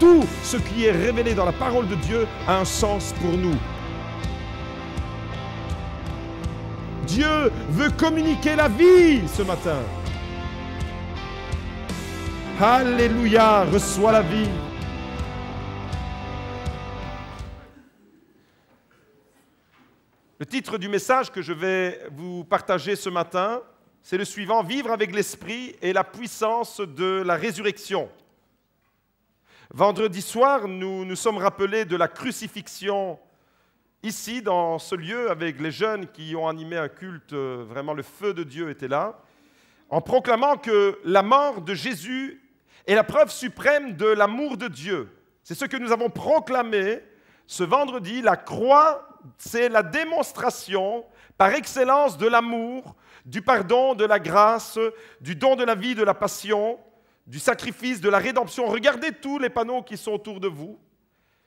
tout ce qui est révélé dans la parole de Dieu a un sens pour nous. Dieu veut communiquer la vie ce matin. Alléluia, reçois la vie. Le titre du message que je vais vous partager ce matin, c'est le suivant, Vivre avec l'Esprit et la puissance de la résurrection. Vendredi soir, nous nous sommes rappelés de la crucifixion ici, dans ce lieu, avec les jeunes qui ont animé un culte, euh, vraiment le feu de Dieu était là, en proclamant que la mort de Jésus est la preuve suprême de l'amour de Dieu. C'est ce que nous avons proclamé ce vendredi. La croix, c'est la démonstration par excellence de l'amour, du pardon, de la grâce, du don de la vie, de la passion du sacrifice, de la rédemption. Regardez tous les panneaux qui sont autour de vous.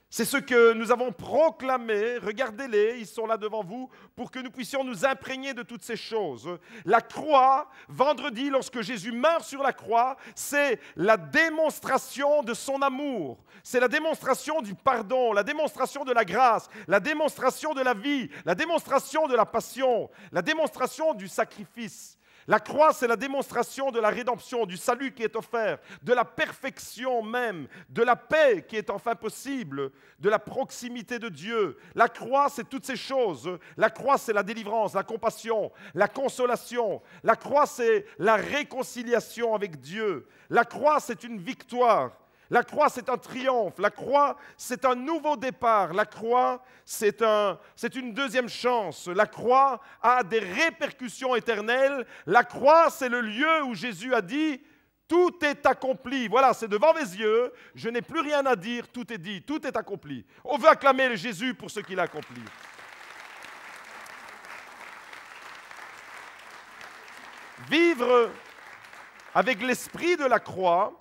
C'est ce que nous avons proclamé. Regardez-les, ils sont là devant vous pour que nous puissions nous imprégner de toutes ces choses. La croix, vendredi, lorsque Jésus meurt sur la croix, c'est la démonstration de son amour. C'est la démonstration du pardon, la démonstration de la grâce, la démonstration de la vie, la démonstration de la passion, la démonstration du sacrifice. La croix, c'est la démonstration de la rédemption, du salut qui est offert, de la perfection même, de la paix qui est enfin possible, de la proximité de Dieu. La croix, c'est toutes ces choses. La croix, c'est la délivrance, la compassion, la consolation. La croix, c'est la réconciliation avec Dieu. La croix, c'est une victoire. La croix, c'est un triomphe. La croix, c'est un nouveau départ. La croix, c'est un, une deuxième chance. La croix a des répercussions éternelles. La croix, c'est le lieu où Jésus a dit, tout est accompli. Voilà, c'est devant mes yeux. Je n'ai plus rien à dire. Tout est dit. Tout est accompli. On veut acclamer Jésus pour ce qu'il a accompli. Vivre avec l'esprit de la croix,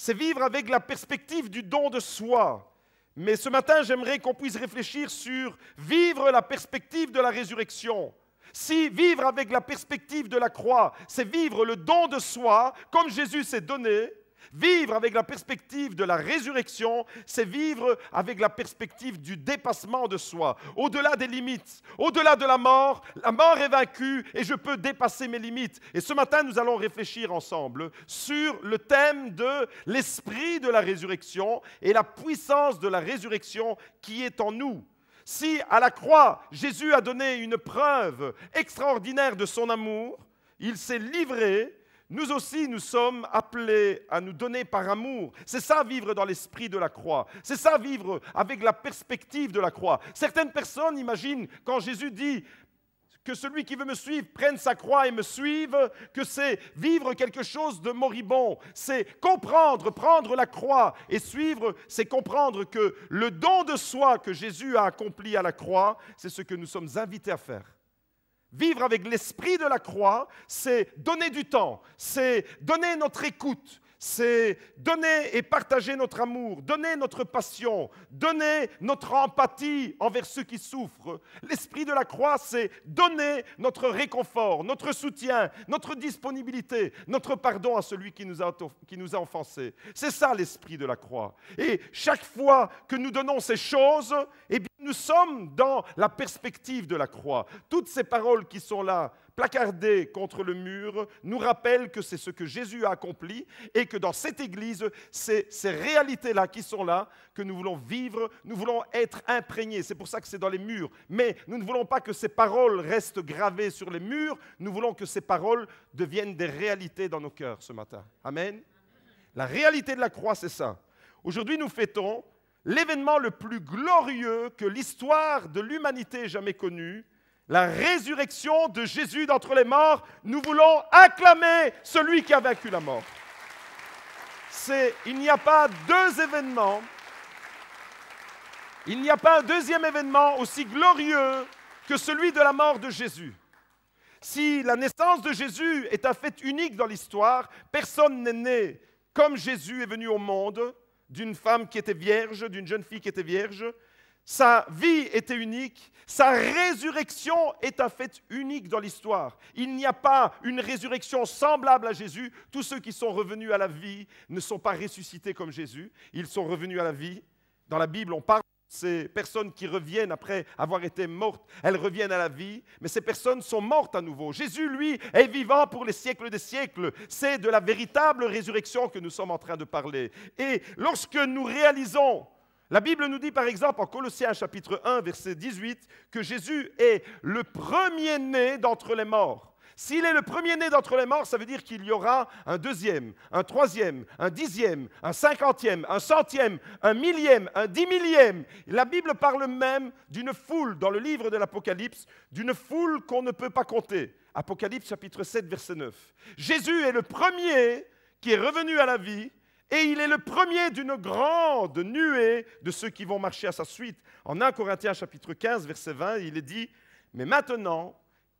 c'est vivre avec la perspective du don de soi. Mais ce matin, j'aimerais qu'on puisse réfléchir sur vivre la perspective de la résurrection. Si vivre avec la perspective de la croix, c'est vivre le don de soi, comme Jésus s'est donné, Vivre avec la perspective de la résurrection, c'est vivre avec la perspective du dépassement de soi, au-delà des limites, au-delà de la mort. La mort est vaincue et je peux dépasser mes limites. Et ce matin, nous allons réfléchir ensemble sur le thème de l'esprit de la résurrection et la puissance de la résurrection qui est en nous. Si à la croix, Jésus a donné une preuve extraordinaire de son amour, il s'est livré nous aussi, nous sommes appelés à nous donner par amour. C'est ça vivre dans l'esprit de la croix. C'est ça vivre avec la perspective de la croix. Certaines personnes imaginent quand Jésus dit que celui qui veut me suivre prenne sa croix et me suive, que c'est vivre quelque chose de moribond, c'est comprendre, prendre la croix et suivre, c'est comprendre que le don de soi que Jésus a accompli à la croix, c'est ce que nous sommes invités à faire. Vivre avec l'esprit de la croix, c'est donner du temps, c'est donner notre écoute, c'est donner et partager notre amour, donner notre passion, donner notre empathie envers ceux qui souffrent. L'esprit de la croix, c'est donner notre réconfort, notre soutien, notre disponibilité, notre pardon à celui qui nous a, qui offensés. C'est ça l'esprit de la croix. Et chaque fois que nous donnons ces choses, eh nous sommes dans la perspective de la croix. Toutes ces paroles qui sont là, placardées contre le mur, nous rappellent que c'est ce que Jésus a accompli et que dans cette Église, c'est ces réalités-là qui sont là que nous voulons vivre, nous voulons être imprégnés. C'est pour ça que c'est dans les murs. Mais nous ne voulons pas que ces paroles restent gravées sur les murs, nous voulons que ces paroles deviennent des réalités dans nos cœurs ce matin. Amen. La réalité de la croix, c'est ça. Aujourd'hui, nous fêtons l'événement le plus glorieux que l'histoire de l'humanité ait jamais connu, la résurrection de Jésus d'entre les morts, nous voulons acclamer celui qui a vaincu la mort. C'est, il n'y a pas deux événements, il n'y a pas un deuxième événement aussi glorieux que celui de la mort de Jésus. Si la naissance de Jésus est un fait unique dans l'histoire, personne n'est né comme Jésus est venu au monde, d'une femme qui était vierge, d'une jeune fille qui était vierge. Sa vie était unique, sa résurrection est un fait unique dans l'histoire. Il n'y a pas une résurrection semblable à Jésus. Tous ceux qui sont revenus à la vie ne sont pas ressuscités comme Jésus, ils sont revenus à la vie. Dans la Bible, on parle ces personnes qui reviennent après avoir été mortes, elles reviennent à la vie, mais ces personnes sont mortes à nouveau. Jésus, lui, est vivant pour les siècles des siècles. C'est de la véritable résurrection que nous sommes en train de parler. Et lorsque nous réalisons, la Bible nous dit par exemple en Colossiens chapitre 1, verset 18, que Jésus est le premier-né d'entre les morts. S'il est le premier-né d'entre les morts, ça veut dire qu'il y aura un deuxième, un troisième, un dixième, un cinquantième, un centième, un millième, un dix millième. La Bible parle même d'une foule dans le livre de l'Apocalypse, d'une foule qu'on ne peut pas compter. Apocalypse chapitre 7, verset 9. Jésus est le premier qui est revenu à la vie et il est le premier d'une grande nuée de ceux qui vont marcher à sa suite. En 1 Corinthiens chapitre 15, verset 20, il est dit, mais maintenant,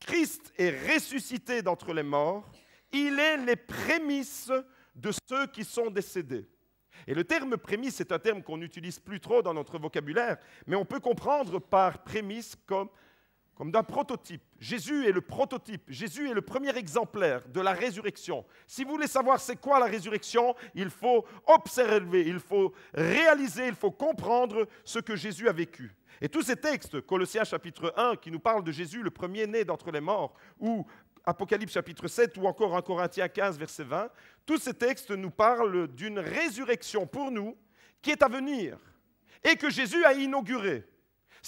Christ est ressuscité d'entre les morts, il est les prémices de ceux qui sont décédés. Et le terme prémisse est un terme qu'on n'utilise plus trop dans notre vocabulaire, mais on peut comprendre par prémisse comme comme d'un prototype. Jésus est le prototype, Jésus est le premier exemplaire de la résurrection. Si vous voulez savoir c'est quoi la résurrection, il faut observer, il faut réaliser, il faut comprendre ce que Jésus a vécu. Et tous ces textes, Colossiens chapitre 1, qui nous parle de Jésus, le premier-né d'entre les morts, ou Apocalypse chapitre 7, ou encore 1 Corinthiens 15, verset 20, tous ces textes nous parlent d'une résurrection pour nous qui est à venir et que Jésus a inaugurée.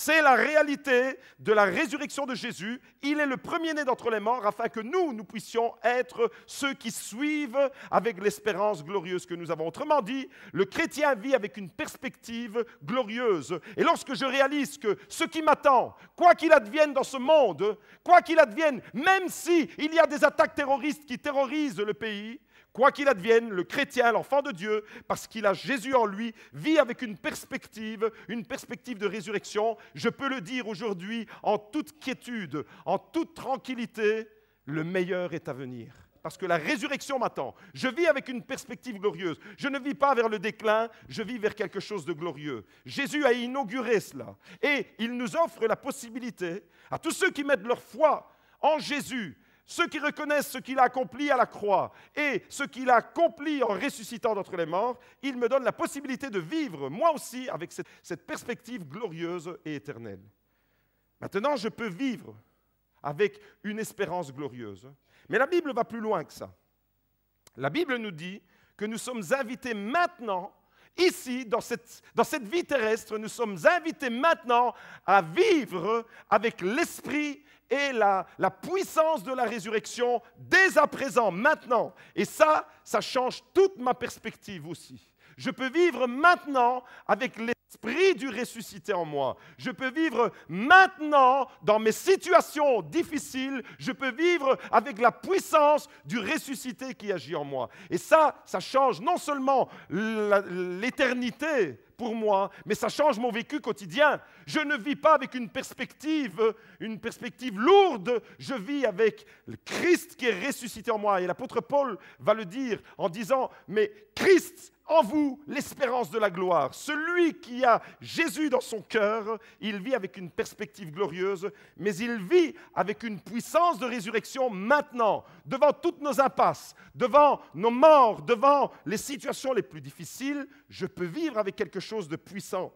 C'est la réalité de la résurrection de Jésus. Il est le premier-né d'entre les morts afin que nous, nous puissions être ceux qui suivent avec l'espérance glorieuse que nous avons. Autrement dit, le chrétien vit avec une perspective glorieuse. Et lorsque je réalise que ce qui m'attend, quoi qu'il advienne dans ce monde, quoi qu'il advienne, même s'il il y a des attaques terroristes qui terrorisent le pays, Quoi qu'il advienne, le chrétien, l'enfant de Dieu, parce qu'il a Jésus en lui, vit avec une perspective, une perspective de résurrection. Je peux le dire aujourd'hui en toute quiétude, en toute tranquillité, le meilleur est à venir. Parce que la résurrection m'attend. Je vis avec une perspective glorieuse. Je ne vis pas vers le déclin, je vis vers quelque chose de glorieux. Jésus a inauguré cela. Et il nous offre la possibilité à tous ceux qui mettent leur foi en Jésus ceux qui reconnaissent ce qu'il a accompli à la croix et ce qu'il a accompli en ressuscitant d'entre les morts, il me donne la possibilité de vivre moi aussi avec cette perspective glorieuse et éternelle. Maintenant, je peux vivre avec une espérance glorieuse. Mais la Bible va plus loin que ça. La Bible nous dit que nous sommes invités maintenant ici, dans cette, dans cette vie terrestre, nous sommes invités maintenant à vivre avec l'esprit et la, la, puissance de la résurrection dès à présent, maintenant. Et ça, ça change toute ma perspective aussi. Je peux vivre maintenant avec l'Esprit. Esprit du ressuscité en moi. Je peux vivre maintenant dans mes situations difficiles. Je peux vivre avec la puissance du ressuscité qui agit en moi. Et ça, ça change non seulement l'éternité pour moi, mais ça change mon vécu quotidien. Je ne vis pas avec une perspective, une perspective lourde. Je vis avec le Christ qui est ressuscité en moi. Et l'apôtre Paul va le dire en disant, mais Christ en vous l'espérance de la gloire. Celui qui a Jésus dans son cœur, il vit avec une perspective glorieuse, mais il vit avec une puissance de résurrection maintenant, devant toutes nos impasses, devant nos morts, devant les situations les plus difficiles. Je peux vivre avec quelque chose de puissant.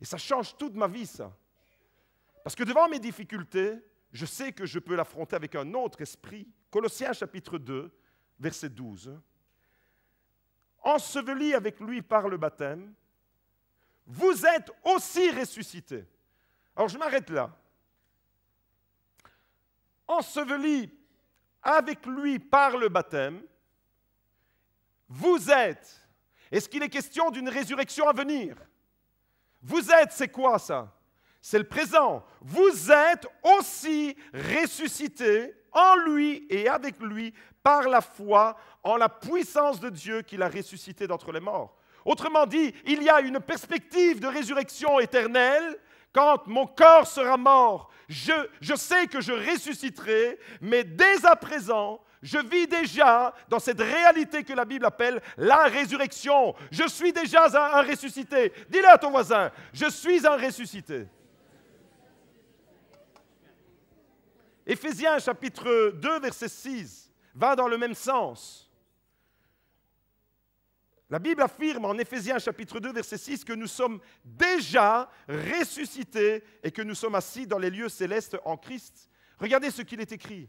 Et ça change toute ma vie, ça. Parce que devant mes difficultés, je sais que je peux l'affronter avec un autre esprit. Colossiens chapitre 2, verset 12. « Enseveli avec lui par le baptême, vous êtes aussi ressuscité. » Alors je m'arrête là. Enseveli avec lui par le baptême, vous êtes. Est-ce qu'il est question d'une résurrection à venir Vous êtes, c'est quoi ça C'est le présent. Vous êtes aussi ressuscité. » en lui et avec lui par la foi en la puissance de Dieu qu'il a ressuscité d'entre les morts. Autrement dit, il y a une perspective de résurrection éternelle. Quand mon corps sera mort, je, sais que je ressusciterai, mais dès à présent, je vis déjà dans cette réalité que la Bible appelle la résurrection. Je suis déjà un ressuscité. Dis-le à ton voisin, je suis un ressuscité. Éphésiens chapitre 2, verset 6 va dans le même sens. La Bible affirme en Éphésiens chapitre 2, verset 6 que nous sommes déjà ressuscités et que nous sommes assis dans les lieux célestes en Christ. Regardez ce qu'il est écrit.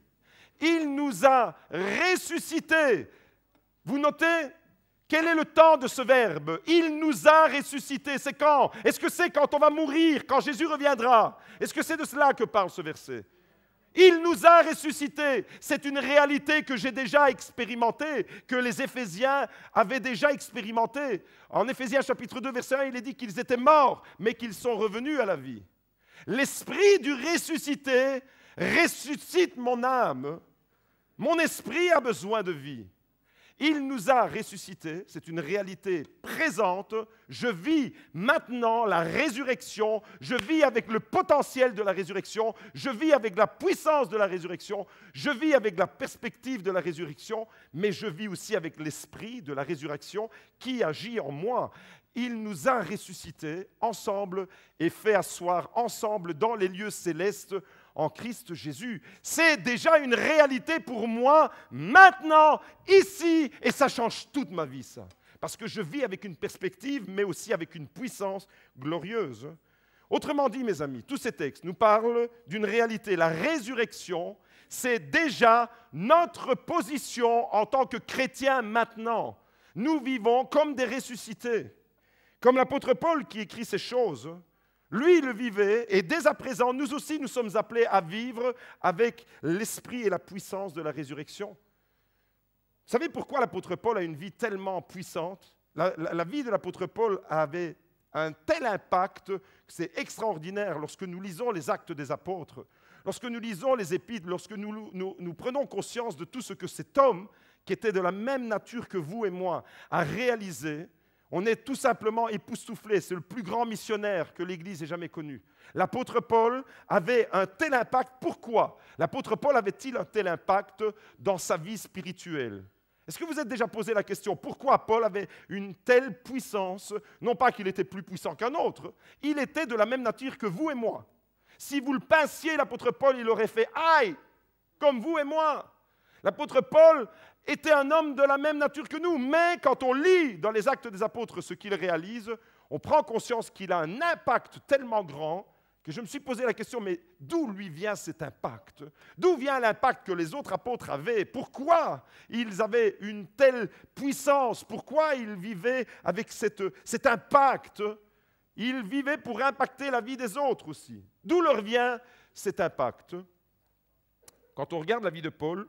Il nous a ressuscités. Vous notez quel est le temps de ce verbe Il nous a ressuscités. C'est quand Est-ce que c'est quand on va mourir, quand Jésus reviendra Est-ce que c'est de cela que parle ce verset il nous a ressuscités. C'est une réalité que j'ai déjà expérimentée, que les Éphésiens avaient déjà expérimentée. En Éphésiens chapitre 2, verset 1, il est dit qu'ils étaient morts, mais qu'ils sont revenus à la vie. L'esprit du ressuscité ressuscite mon âme. Mon esprit a besoin de vie. Il nous a ressuscités, c'est une réalité présente. Je vis maintenant la résurrection, je vis avec le potentiel de la résurrection, je vis avec la puissance de la résurrection, je vis avec la perspective de la résurrection, mais je vis aussi avec l'esprit de la résurrection qui agit en moi. Il nous a ressuscités ensemble et fait asseoir ensemble dans les lieux célestes en Christ Jésus. C'est déjà une réalité pour moi, maintenant, ici, et ça change toute ma vie, ça. Parce que je vis avec une perspective, mais aussi avec une puissance glorieuse. Autrement dit, mes amis, tous ces textes nous parlent d'une réalité. La résurrection, c'est déjà notre position en tant que chrétiens maintenant. Nous vivons comme des ressuscités. Comme l'apôtre Paul qui écrit ces choses, lui, il vivait, et dès à présent, nous aussi, nous sommes appelés à vivre avec l'esprit et la puissance de la résurrection. Vous savez pourquoi l'apôtre Paul a une vie tellement puissante la, vie de l'apôtre Paul avait un tel impact que c'est extraordinaire lorsque nous lisons les actes des apôtres, lorsque nous lisons les épîtres, lorsque nous prenons conscience de tout ce que cet homme, qui était de la même nature que vous et moi, a réalisé, on est tout simplement époustouflé. C'est le plus grand missionnaire que l'Église ait jamais connu. L'apôtre Paul avait un tel impact. Pourquoi L'apôtre Paul avait-il un tel impact dans sa vie spirituelle Est-ce que vous êtes déjà posé la question pourquoi Paul avait une telle puissance Non pas qu'il était plus puissant qu'un autre, il était de la même nature que vous et moi. Si vous le pinciez, l'apôtre Paul, il aurait fait aïe, comme vous et moi. L'apôtre Paul était un homme de la même nature que nous, mais quand on lit dans les actes des apôtres ce qu'il réalise, on prend conscience qu'il a un impact tellement grand que je me suis posé la question, mais d'où lui vient cet impact D'où vient l'impact que les autres apôtres avaient Pourquoi ils avaient une telle puissance Pourquoi ils vivaient avec cette, cet impact Ils vivaient pour impacter la vie des autres aussi. D'où leur vient cet impact Quand on regarde la vie de Paul,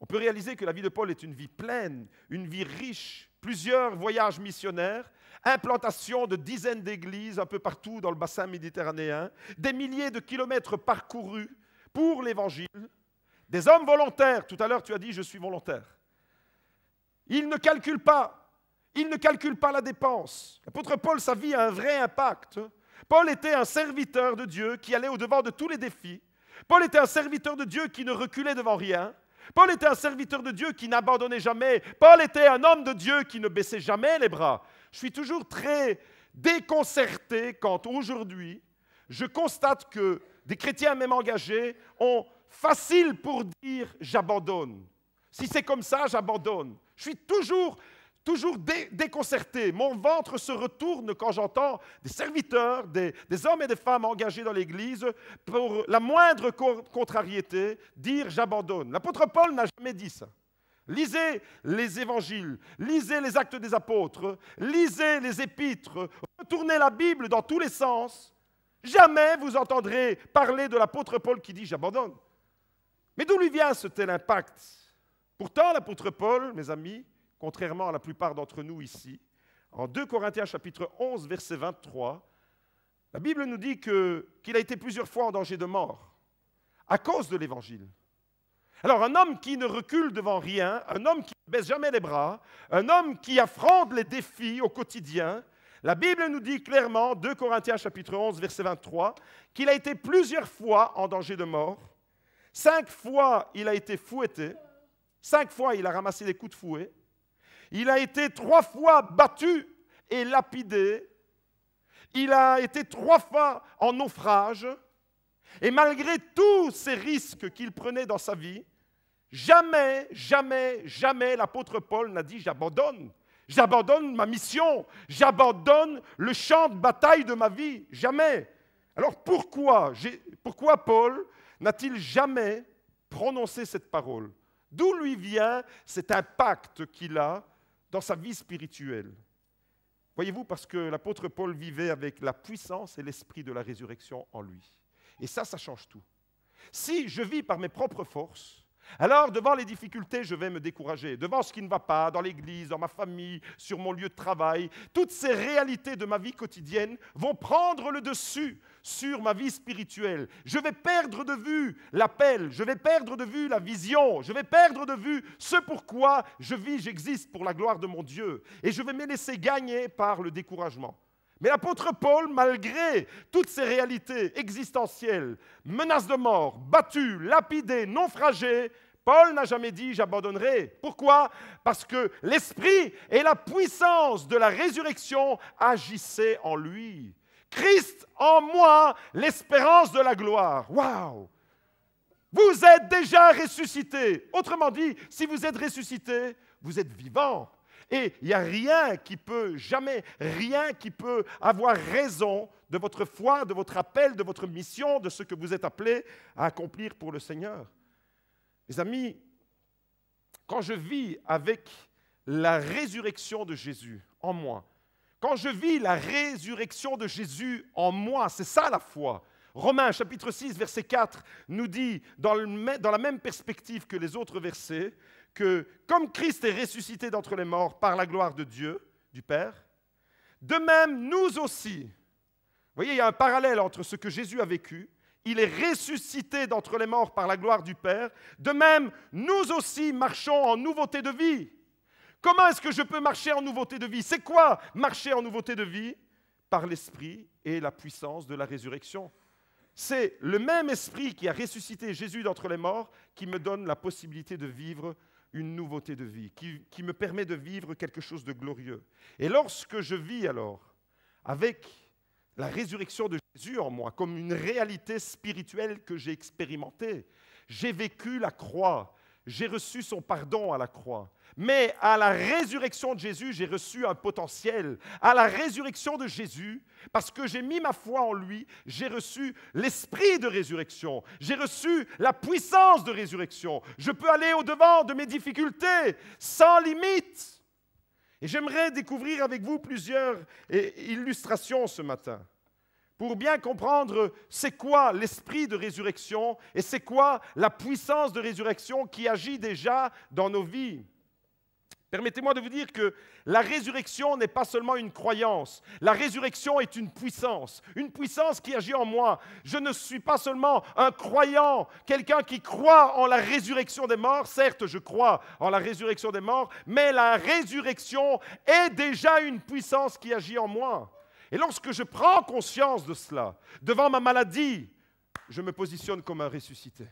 on peut réaliser que la vie de Paul est une vie pleine, une vie riche, plusieurs voyages missionnaires, implantation de dizaines d'églises un peu partout dans le bassin méditerranéen, des milliers de kilomètres parcourus pour l'Évangile, des hommes volontaires, tout à l'heure tu as dit je suis volontaire, il ne calcule pas, il ne calcule pas la dépense. L'apôtre Paul, sa vie a un vrai impact. Paul était un serviteur de Dieu qui allait au-devant de tous les défis. Paul était un serviteur de Dieu qui ne reculait devant rien. Paul était un serviteur de Dieu qui n'abandonnait jamais. Paul était un homme de Dieu qui ne baissait jamais les bras. Je suis toujours très déconcerté quand aujourd'hui, je constate que des chrétiens même engagés ont facile pour dire j'abandonne. Si c'est comme ça, j'abandonne. Je suis toujours toujours déconcerté. Mon ventre se retourne quand j'entends des serviteurs, des, hommes et des femmes engagés dans l'Église pour la moindre contrariété dire j'abandonne. L'apôtre Paul n'a jamais dit ça. Lisez les évangiles, lisez les actes des apôtres, lisez les épîtres, retournez la Bible dans tous les sens. Jamais vous entendrez parler de l'apôtre Paul qui dit j'abandonne. Mais d'où lui vient ce tel impact Pourtant, l'apôtre Paul, mes amis, contrairement à la plupart d'entre nous ici, en 2 Corinthiens chapitre 11, verset 23, la Bible nous dit que, qu'il a été plusieurs fois en danger de mort à cause de l'Évangile. Alors un homme qui ne recule devant rien, un homme qui ne baisse jamais les bras, un homme qui affronte les défis au quotidien, la Bible nous dit clairement, 2 Corinthiens chapitre 11, verset 23, qu'il a été plusieurs fois en danger de mort. Cinq fois, il a été fouetté. Cinq fois, il a ramassé des coups de fouet. Il a été trois fois battu et lapidé. Il a été trois fois en naufrage. Et malgré tous ces risques qu'il prenait dans sa vie, jamais, jamais, jamais l'apôtre Paul n'a dit j'abandonne. J'abandonne ma mission, j'abandonne le champ de bataille de ma vie, jamais. Alors pourquoi, pourquoi Paul n'a-t-il jamais prononcé cette parole D'où lui vient cet impact qu'il a dans sa vie spirituelle. Voyez-vous, parce que l'apôtre Paul vivait avec la puissance et l'esprit de la résurrection en lui. Et ça, ça change tout. Si je vis par mes propres forces, alors, devant les difficultés, je vais me décourager. Devant ce qui ne va pas, dans l'église, dans ma famille, sur mon lieu de travail, toutes ces réalités de ma vie quotidienne vont prendre le dessus sur ma vie spirituelle. Je vais perdre de vue l'appel, je vais perdre de vue la vision, je vais perdre de vue ce pourquoi je vis, j'existe pour la gloire de mon Dieu. Et je vais me laisser gagner par le découragement. Mais l'apôtre Paul, malgré toutes ces réalités existentielles, menaces de mort, battu, lapidé, naufragé, Paul n'a jamais dit j'abandonnerai. Pourquoi Parce que l'esprit et la puissance de la résurrection agissaient en lui. Christ en moi, l'espérance de la gloire. Waouh Vous êtes déjà ressuscité. Autrement dit, si vous êtes ressuscité, vous êtes vivant. Et il n'y a rien qui peut, jamais, rien qui peut avoir raison de votre foi, de votre appel, de votre mission, de ce que vous êtes appelé à accomplir pour le Seigneur. Mes amis, quand je vis avec la résurrection de Jésus en moi, quand je vis la résurrection de Jésus en moi, c'est ça la foi. Romains chapitre 6, verset 4 nous dit, dans, dans la même perspective que les autres versets, que comme Christ est ressuscité d'entre les morts par la gloire de Dieu, du Père, de même nous aussi, vous voyez, il y a un parallèle entre ce que Jésus a vécu, il est ressuscité d'entre les morts par la gloire du Père, de même nous aussi marchons en nouveauté de vie. Comment est-ce que je peux marcher en nouveauté de vie C'est quoi marcher en nouveauté de vie Par l'Esprit et la puissance de la résurrection. C'est le même esprit qui a ressuscité Jésus d'entre les morts qui me donne la possibilité de vivre une nouveauté de vie, qui, me permet de vivre quelque chose de glorieux. Et lorsque je vis alors avec la résurrection de Jésus en moi comme une réalité spirituelle que j'ai expérimentée, j'ai vécu la croix, j'ai reçu son pardon à la croix. Mais à la résurrection de Jésus, j'ai reçu un potentiel. À la résurrection de Jésus, parce que j'ai mis ma foi en lui, j'ai reçu l'esprit de résurrection. J'ai reçu la puissance de résurrection. Je peux aller au-devant de mes difficultés sans limite. Et j'aimerais découvrir avec vous plusieurs eh, illustrations ce matin pour bien comprendre c'est quoi l'esprit de résurrection et c'est quoi la puissance de résurrection qui agit déjà dans nos vies. Permettez-moi de vous dire que la résurrection n'est pas seulement une croyance, la résurrection est une puissance, une puissance qui agit en moi. Je ne suis pas seulement un croyant, quelqu'un qui croit en la résurrection des morts, certes je crois en la résurrection des morts, mais la résurrection est déjà une puissance qui agit en moi. Et lorsque je prends conscience de cela, devant ma maladie, je me positionne comme un ressuscité.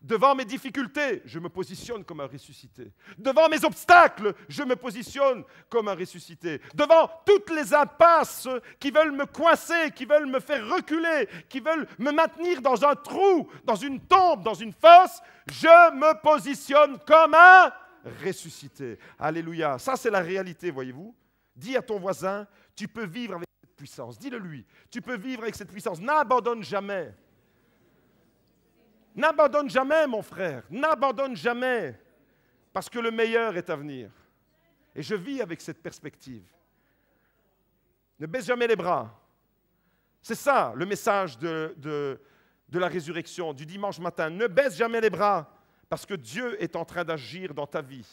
Devant mes difficultés, je me positionne comme un ressuscité. Devant mes obstacles, je me positionne comme un ressuscité. Devant toutes les impasses qui veulent me coincer, qui veulent me faire reculer, qui veulent me maintenir dans un trou, dans une tombe, dans une fosse, je me positionne comme un ressuscité. Alléluia. Ça, c'est la réalité, voyez-vous. Dis à ton voisin, tu peux vivre avec puissance. Dis-le-lui. Tu peux vivre avec cette puissance. N'abandonne jamais. N'abandonne jamais, mon frère. N'abandonne jamais. Parce que le meilleur est à venir. Et je vis avec cette perspective. Ne baisse jamais les bras. C'est ça le message de, la résurrection, du dimanche matin. Ne baisse jamais les bras parce que Dieu est en train d'agir dans ta vie.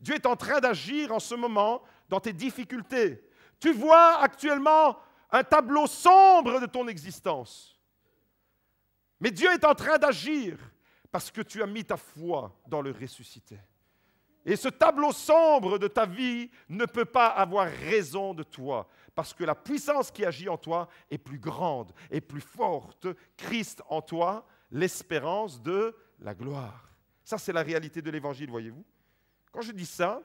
Dieu est en train d'agir en ce moment dans tes difficultés. Tu vois actuellement un tableau sombre de ton existence. Mais Dieu est en train d'agir parce que tu as mis ta foi dans le ressuscité. Et ce tableau sombre de ta vie ne peut pas avoir raison de toi, parce que la puissance qui agit en toi est plus grande et plus forte. Christ en toi, l'espérance de la gloire. Ça, c'est la réalité de l'Évangile, voyez-vous. Quand je dis ça,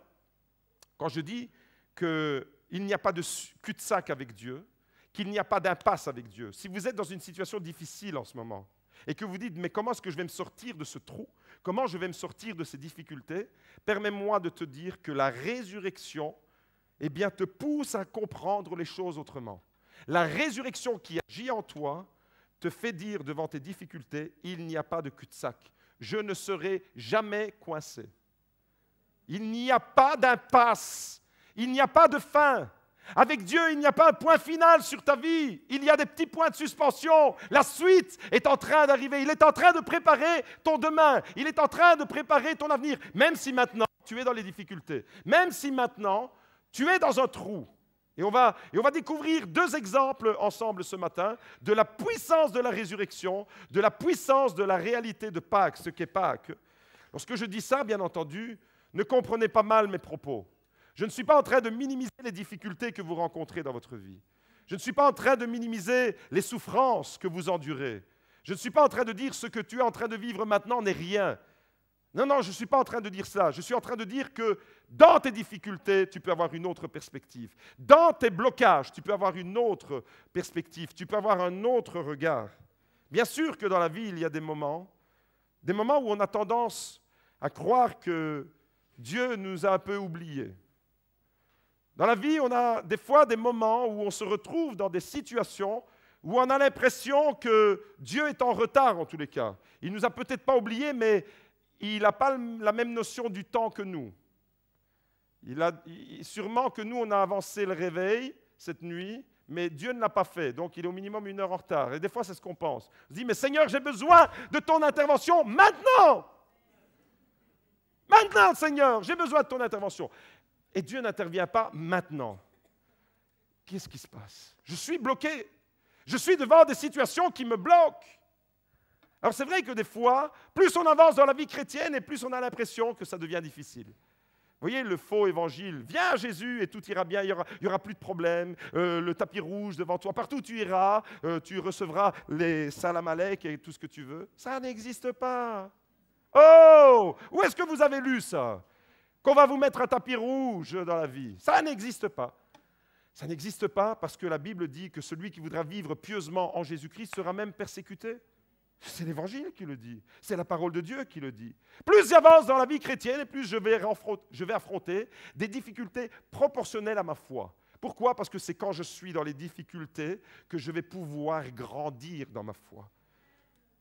quand je dis que il n'y a pas de cul-de-sac avec Dieu, qu'il n'y a pas d'impasse avec Dieu. Si vous êtes dans une situation difficile en ce moment et que vous dites, mais comment est-ce que je vais me sortir de ce trou Comment je vais me sortir de ces difficultés Permets-moi de te dire que la résurrection eh bien, te pousse à comprendre les choses autrement. La résurrection qui agit en toi te fait dire devant tes difficultés, il n'y a pas de cul-de-sac. Je ne serai jamais coincé. Il n'y a pas d'impasse il n'y a pas de fin. Avec Dieu, il n'y a pas un point final sur ta vie. Il y a des petits points de suspension. La suite est en train d'arriver. Il est en train de préparer ton demain. Il est en train de préparer ton avenir. Même si maintenant, tu es dans les difficultés. Même si maintenant, tu es dans un trou. Et on, va, et on va découvrir deux exemples ensemble ce matin de la puissance de la résurrection, de la puissance de la réalité de Pâques, ce qu'est Pâques. Lorsque je dis ça, bien entendu, ne comprenez pas mal mes propos. Je ne suis pas en train de minimiser les difficultés que vous rencontrez dans votre vie. Je ne suis pas en train de minimiser les souffrances que vous endurez. Je ne suis pas en train de dire ce que tu es en train de vivre maintenant n'est rien. Non, non, je ne suis pas en train de dire ça. Je suis en train de dire que dans tes difficultés, tu peux avoir une autre perspective. Dans tes blocages, tu peux avoir une autre perspective. Tu peux avoir un autre regard. Bien sûr que dans la vie, il y a des moments, des moments où on a tendance à croire que Dieu nous a un peu oubliés. Dans la vie, on a des fois des moments où on se retrouve dans des situations où on a l'impression que Dieu est en retard en tous les cas. Il ne nous a peut-être pas oubliés, mais il n'a pas la même notion du temps que nous. Il a, sûrement que nous, on a avancé le réveil cette nuit, mais Dieu ne l'a pas fait. Donc il est au minimum une heure en retard. Et des fois, c'est ce qu'on pense. On se dit, mais Seigneur, j'ai besoin de ton intervention maintenant. Maintenant, Seigneur, j'ai besoin de ton intervention et Dieu n'intervient pas maintenant, qu'est-ce qui se passe Je suis bloqué. Je suis devant des situations qui me bloquent. Alors c'est vrai que des fois, plus on avance dans la vie chrétienne et plus on a l'impression que ça devient difficile. Vous voyez le faux évangile, viens Jésus et tout ira bien, il n'y aura, plus de problème, euh, le tapis rouge devant toi, partout tu iras, euh, tu recevras les salamalek et tout ce que tu veux. Ça n'existe pas. Oh, où est-ce que vous avez lu ça qu'on va vous mettre un tapis rouge dans la vie. Ça n'existe pas. Ça n'existe pas parce que la Bible dit que celui qui voudra vivre pieusement en Jésus-Christ sera même persécuté. C'est l'Évangile qui le dit, c'est la parole de Dieu qui le dit. Plus j'avance dans la vie chrétienne, et plus je vais, je vais affronter des difficultés proportionnelles à ma foi. Pourquoi Parce que c'est quand je suis dans les difficultés que je vais pouvoir grandir dans ma foi.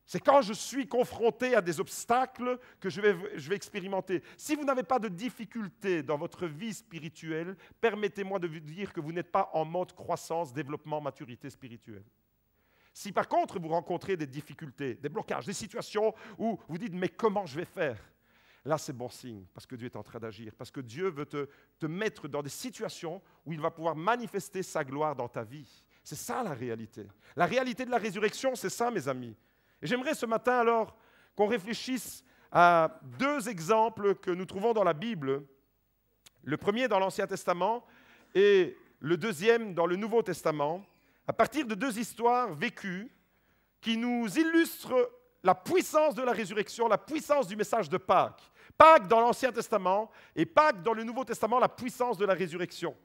C'est quand je suis confronté à des obstacles que je vais, je vais expérimenter. Si vous n'avez pas de difficultés dans votre vie spirituelle, permettez-moi de vous dire que vous n'êtes pas en mode croissance, développement, maturité spirituelle. Si par contre vous rencontrez des difficultés, des blocages, des situations où vous dites mais comment je vais faire Là c'est bon signe parce que Dieu est en train d'agir, parce que Dieu veut te, te mettre dans des situations où il va pouvoir manifester sa gloire dans ta vie. C'est ça la réalité. La réalité de la résurrection, c'est ça mes amis. J'aimerais ce matin alors qu'on réfléchisse à deux exemples que nous trouvons dans la Bible. Le premier dans l'Ancien Testament et le deuxième dans le Nouveau Testament, à partir de deux histoires vécues qui nous illustrent la puissance de la résurrection, la puissance du message de Pâques. Pâques dans l'Ancien Testament et Pâques dans le Nouveau Testament, la puissance de la résurrection.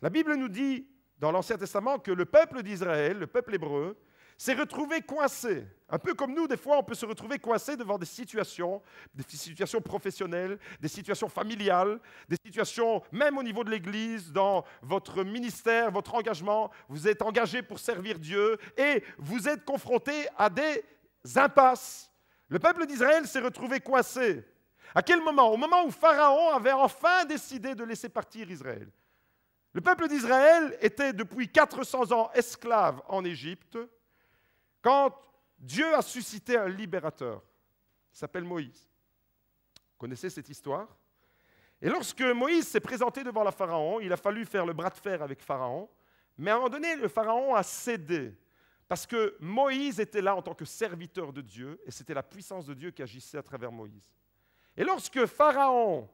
La Bible nous dit dans l'Ancien Testament que le peuple d'Israël, le peuple hébreu, s'est retrouvé coincé. Un peu comme nous, des fois, on peut se retrouver coincé devant des situations, des situations professionnelles, des situations familiales, des situations même au niveau de l'Église, dans votre ministère, votre engagement. Vous êtes engagé pour servir Dieu et vous êtes confronté à des impasses. Le peuple d'Israël s'est retrouvé coincé. À quel moment Au moment où Pharaon avait enfin décidé de laisser partir Israël. Le peuple d'Israël était depuis 400 ans esclave en Égypte. Quand Dieu a suscité un libérateur, il s'appelle Moïse. Vous connaissez cette histoire Et lorsque Moïse s'est présenté devant le Pharaon, il a fallu faire le bras de fer avec Pharaon, mais à un moment donné, le Pharaon a cédé, parce que Moïse était là en tant que serviteur de Dieu, et c'était la puissance de Dieu qui agissait à travers Moïse. Et lorsque Pharaon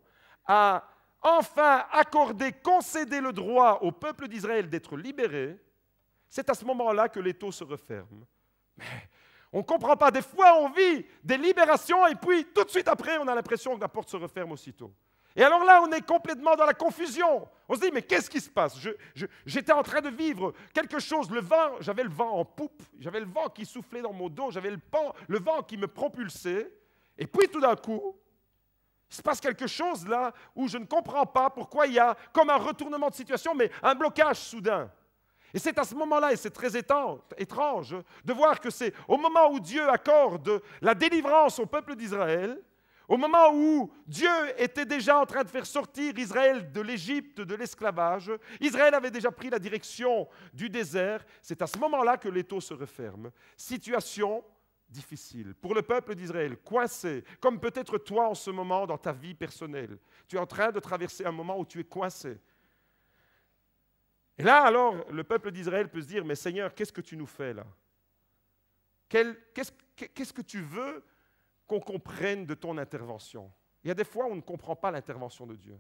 a enfin accordé, concédé le droit au peuple d'Israël d'être libéré, c'est à ce moment-là que l'étau se referme on ne comprend pas. Des fois, on vit des libérations et puis tout de suite après, on a l'impression que la porte se referme aussitôt. Et alors là, on est complètement dans la confusion. On se dit, mais qu'est-ce qui se passe J'étais en train de vivre quelque chose, le vent, j'avais le vent en poupe, j'avais le vent qui soufflait dans mon dos, j'avais le, le vent qui me propulsait. Et puis tout d'un coup, il se passe quelque chose là où je ne comprends pas pourquoi il y a comme un retournement de situation, mais un blocage soudain. Et c'est à ce moment-là, et c'est très étrange, de voir que c'est au moment où Dieu accorde la délivrance au peuple d'Israël, au moment où Dieu était déjà en train de faire sortir Israël de l'Égypte, de l'esclavage, Israël avait déjà pris la direction du désert, c'est à ce moment-là que l'étau se referme. Situation difficile pour le peuple d'Israël, coincé, comme peut-être toi en ce moment dans ta vie personnelle. Tu es en train de traverser un moment où tu es coincé, et là, alors, le peuple d'Israël peut se dire, mais Seigneur, qu'est-ce que tu nous fais là Qu'est-ce que tu veux qu'on comprenne de ton intervention Il y a des fois où on ne comprend pas l'intervention de Dieu.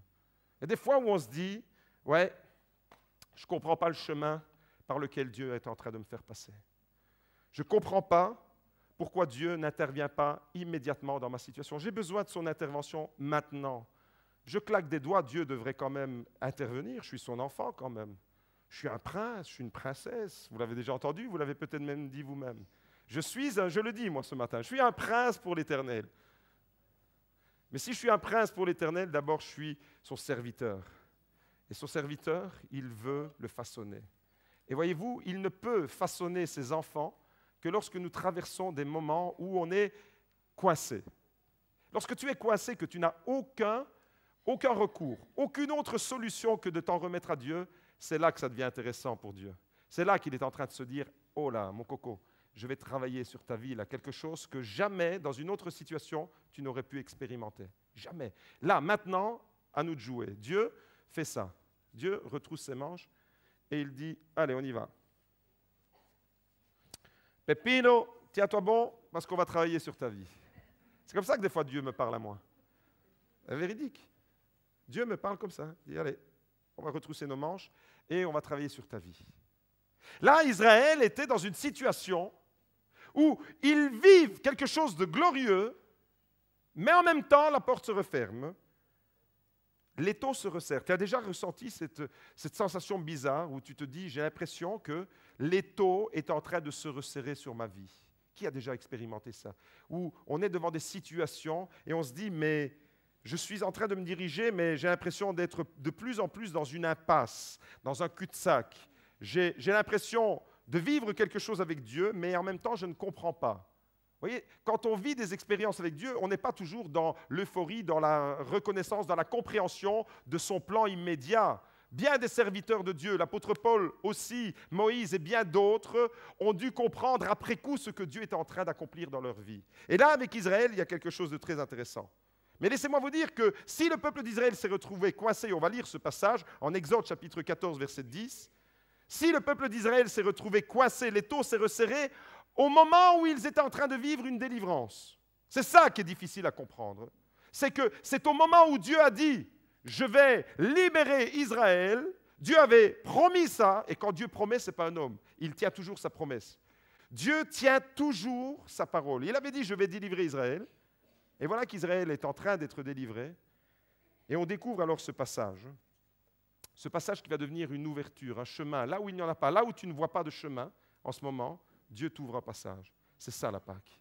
Il y a des fois où on se dit, ouais, je ne comprends pas le chemin par lequel Dieu est en train de me faire passer. Je ne comprends pas pourquoi Dieu n'intervient pas immédiatement dans ma situation. J'ai besoin de son intervention maintenant. Je claque des doigts, Dieu devrait quand même intervenir, je suis son enfant quand même. Je suis un prince, je suis une princesse. Vous l'avez déjà entendu, vous l'avez peut-être même dit vous-même. Je suis je le dis moi ce matin, je suis un prince pour l'Éternel. Mais si je suis un prince pour l'Éternel, d'abord je suis son serviteur. Et son serviteur, il veut le façonner. Et voyez-vous, il ne peut façonner ses enfants que lorsque nous traversons des moments où on est coincé. Lorsque tu es coincé, que tu n'as aucun, aucun recours, aucune autre solution que de t'en remettre à Dieu, c'est là que ça devient intéressant pour Dieu. C'est là qu'il est en train de se dire, oh là, mon coco, je vais travailler sur ta vie, là, quelque chose que jamais, dans une autre situation, tu n'aurais pu expérimenter. Jamais. Là, maintenant, à nous de jouer. Dieu fait ça. Dieu retrousse ses manches et il dit, allez, on y va. Pepino, tiens-toi bon, parce qu'on va travailler sur ta vie. C'est comme ça que des fois Dieu me parle à moi. véridique. Dieu me parle comme ça. Il dit, allez, on va retrousser nos manches et on va travailler sur ta vie. Là, Israël était dans une situation où ils vivent quelque chose de glorieux, mais en même temps, la porte se referme, l'étau se resserre. Tu as déjà ressenti cette, cette sensation bizarre où tu te dis, j'ai l'impression que l'étau est en train de se resserrer sur ma vie. Qui a déjà expérimenté ça Où on est devant des situations et on se dit, mais je suis en train de me diriger, mais j'ai l'impression d'être de plus en plus dans une impasse, dans un cul-de-sac. J'ai l'impression de vivre quelque chose avec Dieu, mais en même temps, je ne comprends pas. Vous voyez, quand on vit des expériences avec Dieu, on n'est pas toujours dans l'euphorie, dans la reconnaissance, dans la compréhension de son plan immédiat. Bien des serviteurs de Dieu, l'apôtre Paul aussi, Moïse et bien d'autres, ont dû comprendre après coup ce que Dieu était en train d'accomplir dans leur vie. Et là, avec Israël, il y a quelque chose de très intéressant. Mais laissez-moi vous dire que si le peuple d'Israël s'est retrouvé coincé, on va lire ce passage en Exode chapitre 14 verset 10, si le peuple d'Israël s'est retrouvé coincé, l'étau s'est resserré au moment où ils étaient en train de vivre une délivrance. C'est ça qui est difficile à comprendre. C'est que c'est au moment où Dieu a dit, je vais libérer Israël, Dieu avait promis ça, et quand Dieu promet, ce n'est pas un homme, il tient toujours sa promesse. Dieu tient toujours sa parole. Il avait dit, je vais délivrer Israël. Et voilà qu'Israël est en train d'être délivré. Et on découvre alors ce passage. Ce passage qui va devenir une ouverture, un chemin. Là où il n'y en a pas, là où tu ne vois pas de chemin en ce moment, Dieu t'ouvre un passage. C'est ça la Pâque.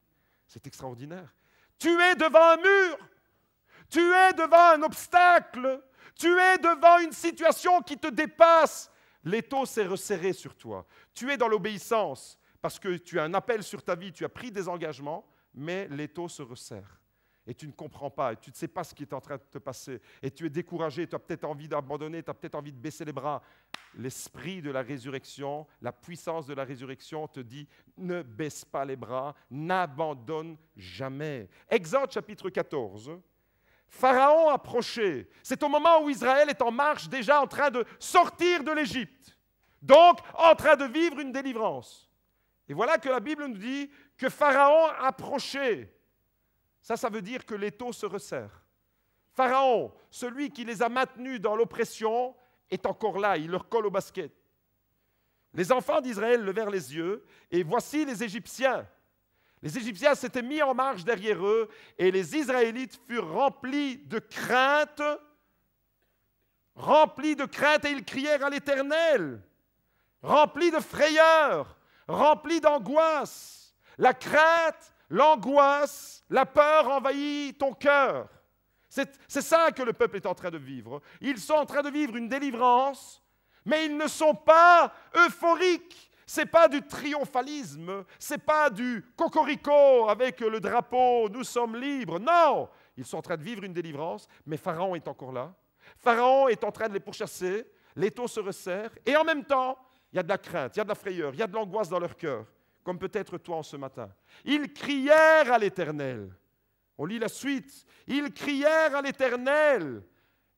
C'est extraordinaire. Tu es devant un mur. Tu es devant un obstacle. Tu es devant une situation qui te dépasse. L'étau s'est resserré sur toi. Tu es dans l'obéissance parce que tu as un appel sur ta vie, tu as pris des engagements, mais l'étau se resserre et tu ne comprends pas, et tu ne sais pas ce qui est en train de te passer, et tu es découragé, tu as peut-être envie d'abandonner, tu as peut-être envie de baisser les bras. L'esprit de la résurrection, la puissance de la résurrection te dit, ne baisse pas les bras, n'abandonne jamais. Exode chapitre 14. Pharaon approchait. C'est au moment où Israël est en marche, déjà en train de sortir de l'Égypte. Donc, en train de vivre une délivrance. Et voilà que la Bible nous dit que Pharaon approchait. Ça, ça veut dire que l'étau se resserre. Pharaon, celui qui les a maintenus dans l'oppression, est encore là, il leur colle au basket. Les enfants d'Israël levèrent les yeux, et voici les Égyptiens. Les Égyptiens s'étaient mis en marche derrière eux, et les Israélites furent remplis de crainte, remplis de crainte, et ils crièrent à l'Éternel, remplis de frayeur, remplis d'angoisse. La crainte, L'angoisse, la peur envahit ton cœur. C'est ça que le peuple est en train de vivre. Ils sont en train de vivre une délivrance, mais ils ne sont pas euphoriques. n'est pas du triomphalisme, c'est pas du cocorico avec le drapeau, nous sommes libres. Non, ils sont en train de vivre une délivrance, mais Pharaon est encore là. Pharaon est en train de les pourchasser, l'étau se resserre, et en même temps, il y a de la crainte, il y a de la frayeur, il y a de l'angoisse dans leur cœur comme peut-être toi en ce matin. Ils crièrent à l'Éternel. On lit la suite. Ils crièrent à l'Éternel.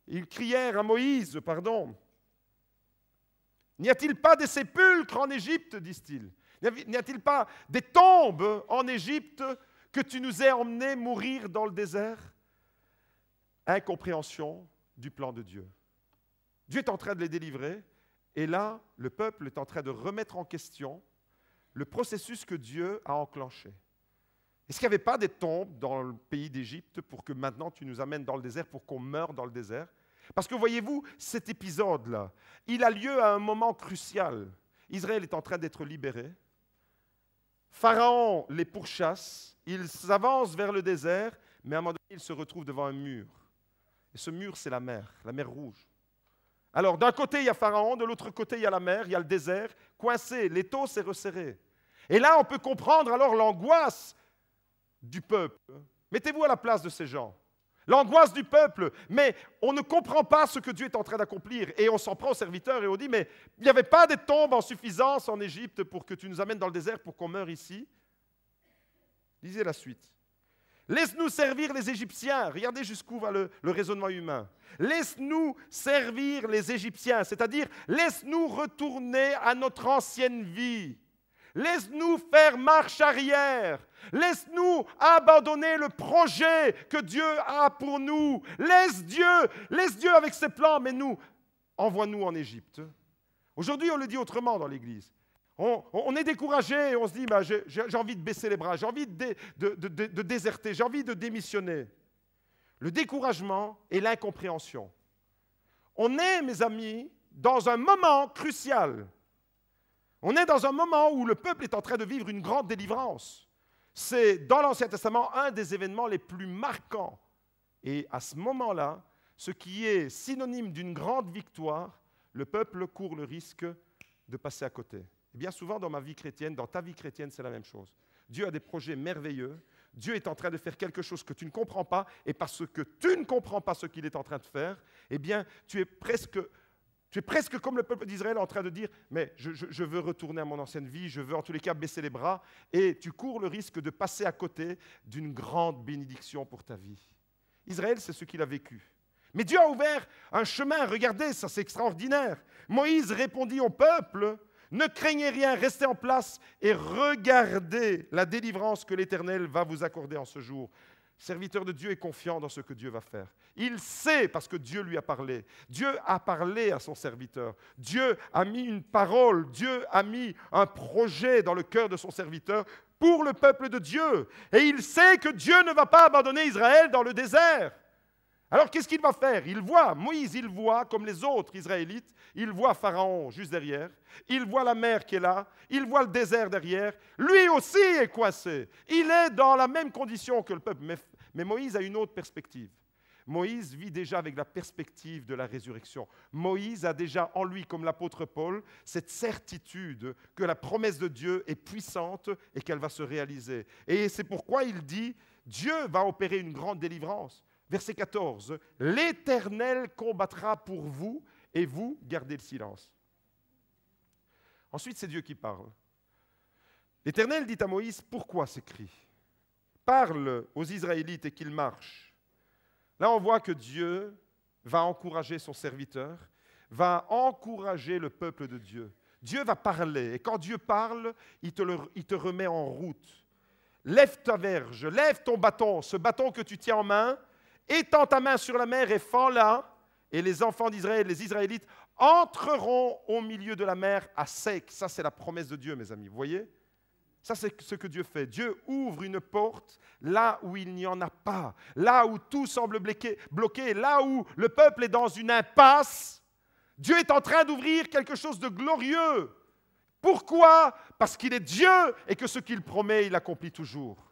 Ils crièrent à Moïse, pardon. N'y a-t-il pas des sépulcres en Égypte, disent-ils N'y a-t-il pas des tombes en Égypte que tu nous aies emmenés mourir dans le désert Incompréhension du plan de Dieu. Dieu est en train de les délivrer, et là, le peuple est en train de remettre en question le processus que Dieu a enclenché. Est-ce qu'il n'y avait pas des tombes dans le pays d'Égypte pour que maintenant tu nous amènes dans le désert, pour qu'on meure dans le désert Parce que voyez-vous, cet épisode-là, il a lieu à un moment crucial. Israël est en train d'être libéré. Pharaon les pourchasse, ils s'avancent vers le désert, mais à un moment donné, ils se retrouvent devant un mur. Et ce mur, c'est la mer, la mer rouge. Alors d'un côté, il y a Pharaon, de l'autre côté, il y a la mer, il y a le désert, coincé, l'étau s'est resserré. Et là, on peut comprendre alors l'angoisse du peuple. Mettez-vous à la place de ces gens. L'angoisse du peuple, mais on ne comprend pas ce que Dieu est en train d'accomplir. Et on s'en prend aux serviteurs et on dit, mais il n'y avait pas des tombes en suffisance en Égypte pour que tu nous amènes dans le désert pour qu'on meure ici. Lisez la suite. Laisse-nous servir les Égyptiens. Regardez jusqu'où va le, raisonnement humain. Laisse-nous servir les Égyptiens, c'est-à-dire laisse-nous retourner à notre ancienne vie. Laisse-nous faire marche arrière. Laisse-nous abandonner le projet que Dieu a pour nous. Laisse Dieu, laisse Dieu avec ses plans, mais nous, envoie-nous en Égypte. Aujourd'hui, on le dit autrement dans l'Église. On, est découragé, on se dit, bah, j'ai envie de baisser les bras, j'ai envie de, de déserter, j'ai envie de démissionner. Le découragement et l'incompréhension. On est, mes amis, dans un moment crucial. On est dans un moment où le peuple est en train de vivre une grande délivrance. C'est dans l'Ancien Testament un des événements les plus marquants. Et à ce moment-là, ce qui est synonyme d'une grande victoire, le peuple court le risque de passer à côté. Et bien souvent dans ma vie chrétienne, dans ta vie chrétienne, c'est la même chose. Dieu a des projets merveilleux. Dieu est en train de faire quelque chose que tu ne comprends pas, et parce que tu ne comprends pas ce qu'il est en train de faire, eh bien, tu es presque tu es presque comme le peuple d'Israël en train de dire, mais je, je, veux retourner à mon ancienne vie, je veux en tous les cas baisser les bras, et tu cours le risque de passer à côté d'une grande bénédiction pour ta vie. Israël, c'est ce qu'il a vécu. Mais Dieu a ouvert un chemin, regardez, ça c'est extraordinaire. Moïse répondit au peuple, ne craignez rien, restez en place et regardez la délivrance que l'Éternel va vous accorder en ce jour. Serviteur de Dieu est confiant dans ce que Dieu va faire. Il sait parce que Dieu lui a parlé. Dieu a parlé à son serviteur. Dieu a mis une parole. Dieu a mis un projet dans le cœur de son serviteur pour le peuple de Dieu. Et il sait que Dieu ne va pas abandonner Israël dans le désert. Alors qu'est-ce qu'il va faire Il voit, Moïse, il voit, comme les autres Israélites, il voit Pharaon juste derrière, il voit la mer qui est là, il voit le désert derrière, lui aussi est coincé, il est dans la même condition que le peuple, mais, mais Moïse a une autre perspective. Moïse vit déjà avec la perspective de la résurrection. Moïse a déjà en lui, comme l'apôtre Paul, cette certitude que la promesse de Dieu est puissante et qu'elle va se réaliser. Et c'est pourquoi il dit, Dieu va opérer une grande délivrance. Verset 14, L'Éternel combattra pour vous et vous gardez le silence. Ensuite, c'est Dieu qui parle. L'Éternel dit à Moïse, pourquoi ces cris Parle aux Israélites et qu'ils marchent. Là, on voit que Dieu va encourager son serviteur, va encourager le peuple de Dieu. Dieu va parler, et quand Dieu parle, il te, il te remet en route. Lève ta verge, lève ton bâton, ce bâton que tu tiens en main, Étends ta main sur la mer et fends-la, et les enfants d'Israël, les Israélites, entreront au milieu de la mer à sec. Ça, c'est la promesse de Dieu, mes amis. Vous voyez ça, c'est ce que Dieu fait. Dieu ouvre une porte là où il n'y en a pas, là où tout semble bloqué, bloqué, là où le peuple est dans une impasse. Dieu est en train d'ouvrir quelque chose de glorieux. Pourquoi Parce qu'il est Dieu et que ce qu'il promet, il accomplit toujours.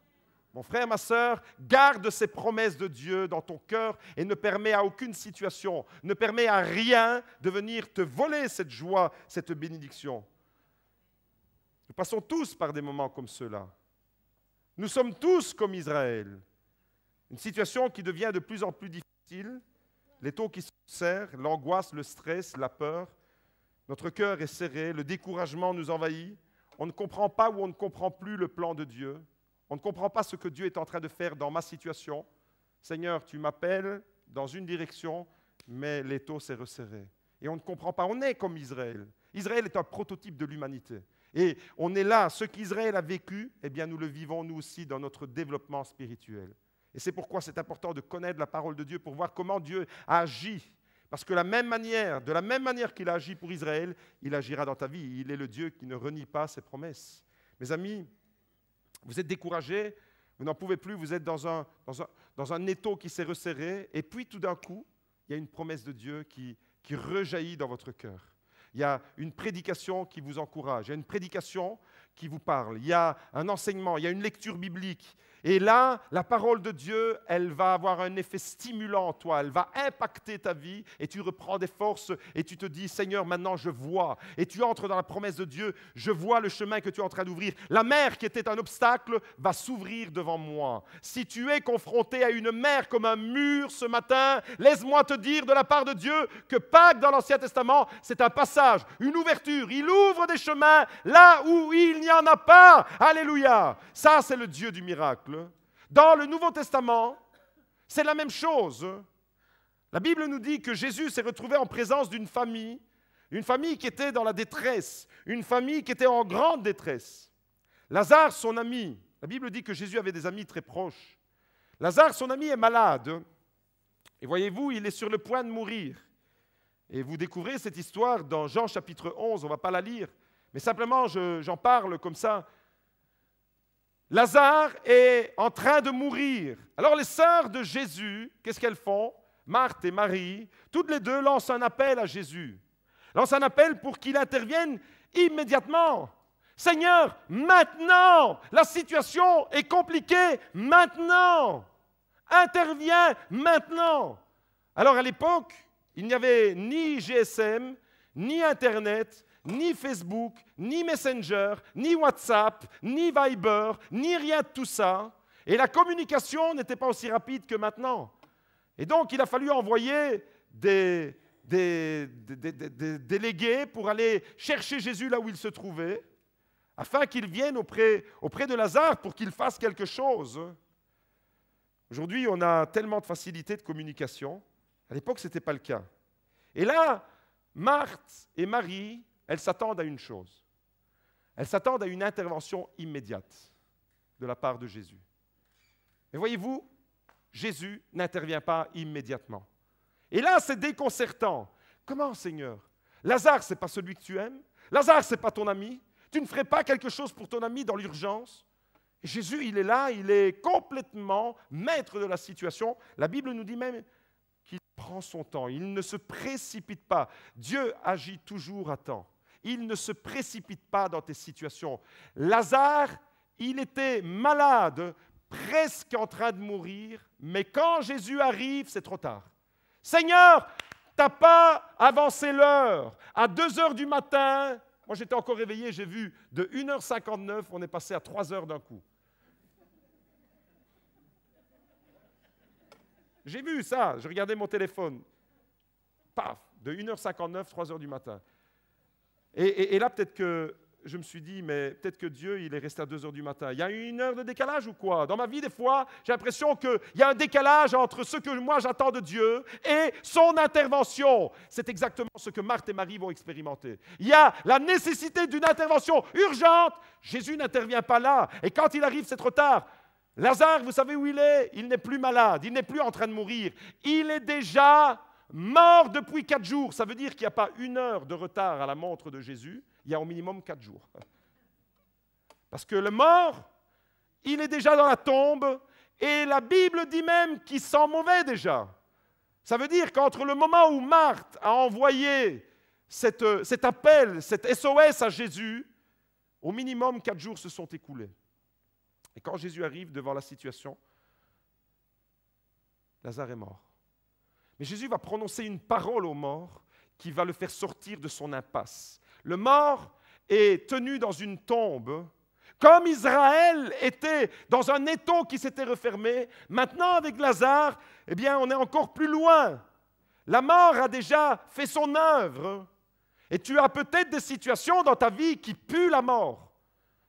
Mon frère, ma sœur, garde ces promesses de Dieu dans ton cœur et ne permets à aucune situation, ne permets à rien de venir te voler cette joie, cette bénédiction. Nous passons tous par des moments comme ceux-là. Nous sommes tous comme Israël. Une situation qui devient de plus en plus difficile, les taux qui se serrent, l'angoisse, le stress, la peur. Notre cœur est serré, le découragement nous envahit. On ne comprend pas ou on ne comprend plus le plan de Dieu. On ne comprend pas ce que Dieu est en train de faire dans ma situation. Seigneur, tu m'appelles dans une direction, mais l'étau s'est resserré. Et on ne comprend pas. On est comme Israël. Israël est un prototype de l'humanité. Et on est là. Ce qu'Israël a vécu, eh bien, nous le vivons nous aussi dans notre développement spirituel. Et c'est pourquoi c'est important de connaître la parole de Dieu pour voir comment Dieu agit. Parce que la même manière, de la même manière qu'il a agi pour Israël, il agira dans ta vie. Il est le Dieu qui ne renie pas ses promesses. Mes amis, vous êtes découragé, vous n'en pouvez plus, vous êtes dans un, dans un, dans étau qui s'est resserré, et puis tout d'un coup, il y a une promesse de Dieu qui, qui rejaillit dans votre cœur. Il y a une prédication qui vous encourage, il y a une prédication qui vous parle, il y a un enseignement, il y a une lecture biblique, et là, la parole de Dieu, elle va avoir un effet stimulant en toi, elle va impacter ta vie et tu reprends des forces et tu te dis, Seigneur, maintenant je vois. Et tu entres dans la promesse de Dieu, je vois le chemin que tu es en train d'ouvrir. La mer qui était un obstacle va s'ouvrir devant moi. Si tu es confronté à une mer comme un mur ce matin, laisse-moi te dire de la part de Dieu que Pâques dans l'Ancien Testament, c'est un passage, une ouverture. Il ouvre des chemins là où il n'y en a pas. Alléluia. Ça, c'est le Dieu du miracle. Dans le Nouveau Testament, c'est la même chose. La Bible nous dit que Jésus s'est retrouvé en présence d'une famille, une famille qui était dans la détresse, une famille qui était en grande détresse. Lazare, son ami, la Bible dit que Jésus avait des amis très proches. Lazare, son ami, est malade. Et voyez-vous, il est sur le point de mourir. Et vous découvrez cette histoire dans Jean chapitre 11, on ne va pas la lire, mais simplement j'en parle comme ça Lazare est en train de mourir. Alors les sœurs de Jésus, qu'est-ce qu'elles font Marthe et Marie, toutes les deux lancent un appel à Jésus. Lancent un appel pour qu'il intervienne immédiatement. Seigneur, maintenant, la situation est compliquée, maintenant. Interviens maintenant. Alors à l'époque, il n'y avait ni GSM, ni Internet, ni Facebook, ni Messenger, ni WhatsApp, ni Viber, ni rien de tout ça. Et la communication n'était pas aussi rapide que maintenant. Et donc, il a fallu envoyer des, des, des, des délégués pour aller chercher Jésus là où il se trouvait, afin qu'il vienne auprès, auprès de Lazare pour qu'il fasse quelque chose. Aujourd'hui, on a tellement de facilité de communication. À l'époque, ce n'était pas le cas. Et là, Marthe et Marie elles s'attendent à une chose. Elles s'attendent à une intervention immédiate de la part de Jésus. Et voyez-vous, Jésus n'intervient pas immédiatement. Et là, c'est déconcertant. Comment, Seigneur Lazare, ce n'est pas celui que tu aimes. Lazare, ce n'est pas ton ami. Tu ne ferais pas quelque chose pour ton ami dans l'urgence. Jésus, il est là, il est complètement maître de la situation. La Bible nous dit même qu'il prend son temps, il ne se précipite pas. Dieu agit toujours à temps il ne se précipite pas dans tes situations. Lazare, il était malade, presque en train de mourir, mais quand Jésus arrive, c'est trop tard. Seigneur, t'as pas avancé l'heure. À 2 heures du matin, moi j'étais encore réveillé, j'ai vu de 1h59, on est passé à 3 heures d'un coup. J'ai vu ça, je regardais mon téléphone. Paf, de 1h59, 3h du matin. Et, là, peut-être que je me suis dit, mais peut-être que Dieu, il est resté à 2 heures du matin. Il y a eu une heure de décalage ou quoi Dans ma vie, des fois, j'ai l'impression qu'il y a un décalage entre ce que moi j'attends de Dieu et son intervention. C'est exactement ce que Marthe et Marie vont expérimenter. Il y a la nécessité d'une intervention urgente. Jésus n'intervient pas là. Et quand il arrive, c'est trop tard. Lazare, vous savez où il est Il n'est plus malade, il n'est plus en train de mourir. Il est déjà mort depuis quatre jours. Ça veut dire qu'il n'y a pas une heure de retard à la montre de Jésus, il y a au minimum quatre jours. Parce que le mort, il est déjà dans la tombe, et la Bible dit même qu'il sent mauvais déjà. Ça veut dire qu'entre le moment où Marthe a envoyé euh, cet appel, cet SOS à Jésus, au minimum quatre jours se sont écoulés. Et quand Jésus arrive devant la situation, Lazare est mort. Mais Jésus va prononcer une parole au mort qui va le faire sortir de son impasse. Le mort est tenu dans une tombe. Comme Israël était dans un étau qui s'était refermé, maintenant avec Lazare, eh bien, on est encore plus loin. La mort a déjà fait son œuvre. Et tu as peut-être des situations dans ta vie qui puent la mort.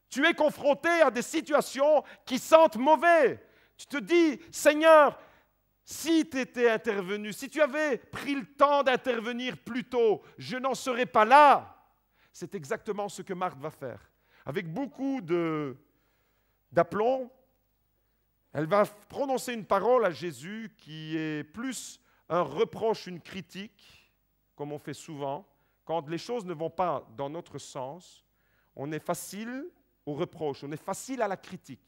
Tu es confronté à des situations qui sentent mauvais. Tu te dis, Seigneur, si tu étais intervenu, si tu avais pris le temps d'intervenir plus tôt, je n'en serais pas là. C'est exactement ce que Marthe va faire. Avec beaucoup d'aplomb, elle va prononcer une parole à Jésus qui est plus un reproche, une critique, comme on fait souvent. Quand les choses ne vont pas dans notre sens, on est facile au reproche, on est facile à la critique.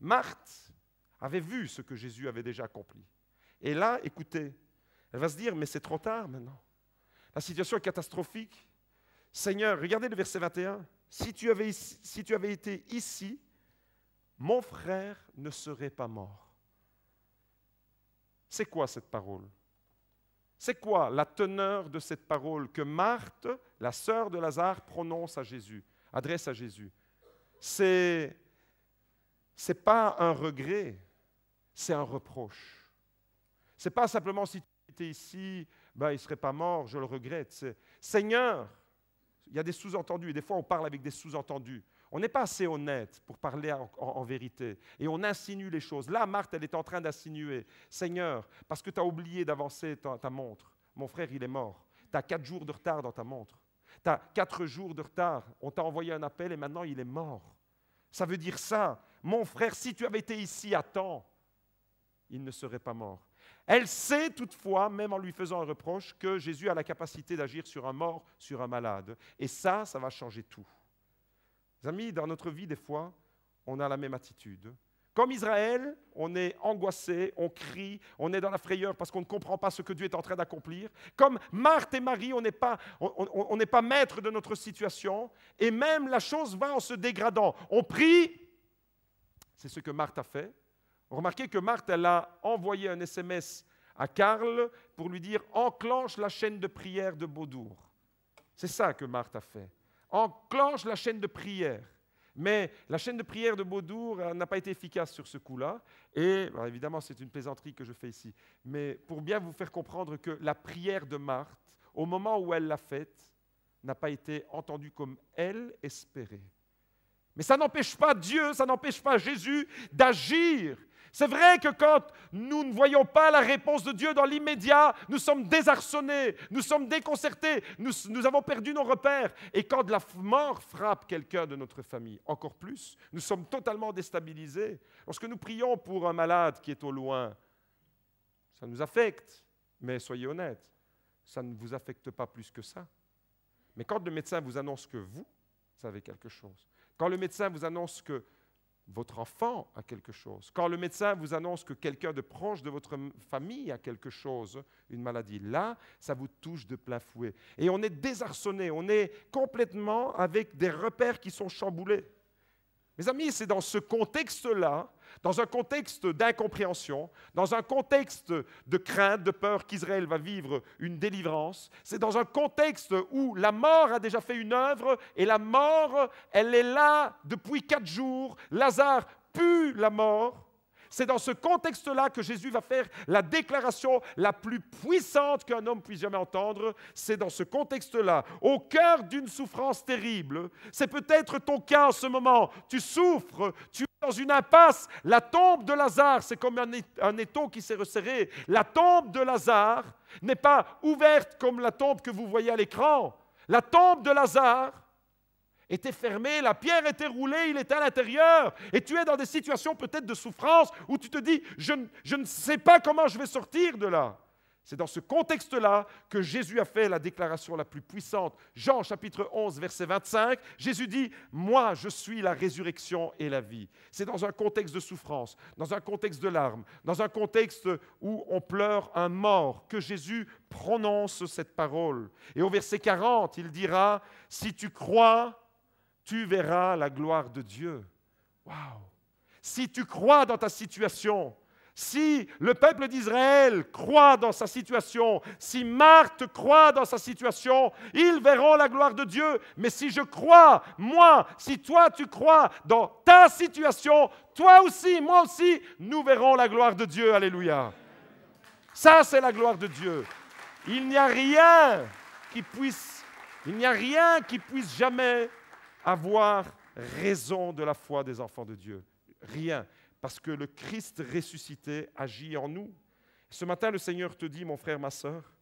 Marthe avait vu ce que Jésus avait déjà accompli. Et là, écoutez, elle va se dire, mais c'est trop tard maintenant. La situation est catastrophique. Seigneur, regardez le verset 21. Si tu avais, été ici, mon frère ne serait pas mort. C'est quoi cette parole C'est quoi la teneur de cette parole que Marthe, la sœur de Lazare, prononce à Jésus, adresse à Jésus C'est c'est pas un regret, c'est un reproche. Ce n'est pas simplement si tu étais ici, ben, il ne serait pas mort, je le regrette. Seigneur, il y a des sous-entendus, et des fois on parle avec des sous-entendus. On n'est pas assez honnête pour parler en, vérité. Et on insinue les choses. Là, Marthe, elle est en train d'insinuer. Seigneur, parce que tu as oublié d'avancer ta, ta, montre. Mon frère, il est mort. Tu as quatre jours de retard dans ta montre. Tu as quatre jours de retard. On t'a envoyé un appel et maintenant il est mort. Ça veut dire ça. Mon frère, si tu avais été ici à temps, il ne serait pas mort. Elle sait toutefois, même en lui faisant un reproche, que Jésus a la capacité d'agir sur un mort, sur un malade. Et ça, ça va changer tout. amis, dans notre vie, des fois, on a la même attitude. Comme Israël, on est angoissé, on crie, on est dans la frayeur parce qu'on ne comprend pas ce que Dieu est en train d'accomplir. Comme Marthe et Marie, on n'est pas, on, n'est pas maître de notre situation. Et même la chose va en se dégradant. On prie, c'est ce que Marthe a fait. Remarquez que Marthe, elle a envoyé un SMS à Karl pour lui dire enclenche la chaîne de prière de Baudour ». C'est ça que Marthe a fait. Enclenche la chaîne de prière. Mais la chaîne de prière de Baudour n'a pas été efficace sur ce coup-là. Et bah, évidemment, c'est une plaisanterie que je fais ici. Mais pour bien vous faire comprendre que la prière de Marthe, au moment où elle l'a faite, n'a pas été entendue comme elle espérait. Mais ça n'empêche pas Dieu, ça n'empêche pas Jésus d'agir c'est vrai que quand nous ne voyons pas la réponse de Dieu dans l'immédiat, nous sommes désarçonnés, nous sommes déconcertés, nous, avons perdu nos repères. Et quand la mort frappe quelqu'un de notre famille, encore plus, nous sommes totalement déstabilisés. Lorsque nous prions pour un malade qui est au loin, ça nous affecte, mais soyez honnêtes, ça ne vous affecte pas plus que ça. Mais quand le médecin vous annonce que vous savez quelque chose, quand le médecin vous annonce que votre enfant a quelque chose, quand le médecin vous annonce que quelqu'un de proche de votre famille a quelque chose, une maladie, là, ça vous touche de plein fouet. Et on est désarçonné, on est complètement avec des repères qui sont chamboulés. Mes amis, c'est dans ce contexte-là dans un contexte d'incompréhension, dans un contexte de crainte, de peur qu'Israël va vivre une délivrance. C'est dans un contexte où la mort a déjà fait une œuvre et la mort, elle est là depuis quatre jours. Lazare pue la mort. C'est dans ce contexte-là que Jésus va faire la déclaration la plus puissante qu'un homme puisse jamais entendre. C'est dans ce contexte-là, au cœur d'une souffrance terrible. C'est peut-être ton cas en ce moment. Tu souffres, tu dans une impasse. La tombe de Lazare, c'est comme un étau qui s'est resserré. La tombe de Lazare n'est pas ouverte comme la tombe que vous voyez à l'écran. La tombe de Lazare était fermée, la pierre était roulée, il était à l'intérieur. Et tu es dans des situations peut-être de souffrance où tu te dis, je, je ne sais pas comment je vais sortir de là. C'est dans ce contexte-là que Jésus a fait la déclaration la plus puissante. Jean chapitre 11, verset 25, Jésus dit, Moi, je suis la résurrection et la vie. C'est dans un contexte de souffrance, dans un contexte de larmes, dans un contexte où on pleure un mort, que Jésus prononce cette parole. Et au verset 40, il dira, Si tu crois, tu verras la gloire de Dieu. Waouh Si tu crois dans ta situation, si le peuple d'Israël croit dans sa situation, si Marthe croit dans sa situation, ils verront la gloire de Dieu. Mais si je crois, moi, si toi tu crois dans ta situation, toi aussi, moi aussi, nous verrons la gloire de Dieu. Alléluia. Ça, c'est la gloire de Dieu. Il n'y a rien qui puisse, il n'y a rien qui puisse jamais avoir raison de la foi des enfants de Dieu. Rien parce que le Christ ressuscité agit en nous. Ce matin, le Seigneur te dit, mon frère, ma soeur,